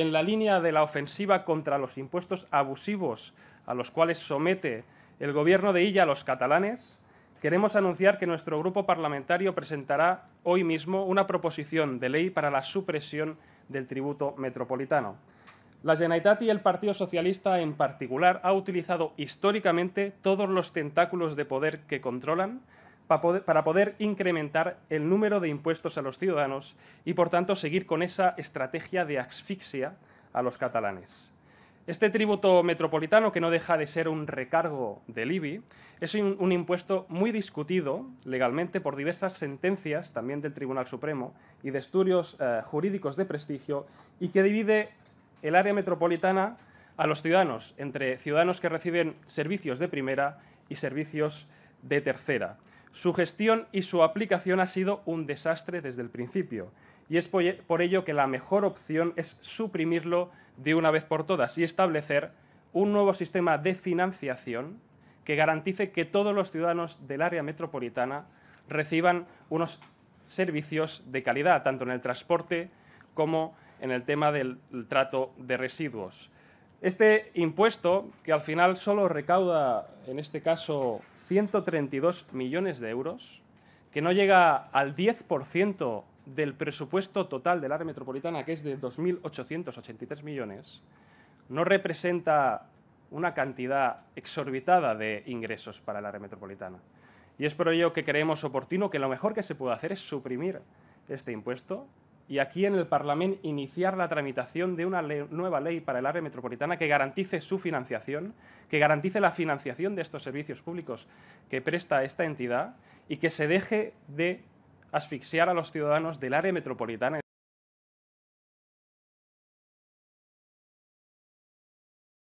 en la línea de la ofensiva contra los impuestos abusivos a los cuales somete el gobierno de Illa a los catalanes, queremos anunciar que nuestro grupo parlamentario presentará hoy mismo una proposición de ley para la supresión del tributo metropolitano. La Generalitat y el Partido Socialista en particular ha utilizado históricamente todos los tentáculos de poder que controlan para poder incrementar el número de impuestos a los ciudadanos y, por tanto, seguir con esa estrategia de asfixia a los catalanes. Este tributo metropolitano, que no deja de ser un recargo del IBI, es un, impuesto muy discutido legalmente por diversas sentencias, también del Tribunal Supremo, y de estudios eh, jurídicos de prestigio, y que divide el área metropolitana a los ciudadanos, entre ciudadanos que reciben servicios de primera y servicios de tercera. Su gestión y su aplicación ha sido un desastre desde el principio y es por ello que la mejor opción es suprimirlo de una vez por todas y establecer un nuevo sistema de financiación que garantice que todos los ciudadanos del área metropolitana reciban unos servicios de calidad, tanto en el transporte como en el tema del trato de residuos. Este impuesto, que al final solo recauda, en este caso, 132 millones de euros, que no llega al 10% del presupuesto total del área metropolitana, que es de 2.883 millones, no representa una cantidad exorbitada de ingresos para el área metropolitana. Y es por ello que creemos oportuno que lo mejor que se puede hacer es suprimir este impuesto y aquí en el Parlamento iniciar la tramitación de una nueva ley para el área metropolitana que garantice su financiación, que garantice la financiación de estos servicios públicos que presta esta entidad y que se deje de asfixiar a los ciudadanos del área metropolitana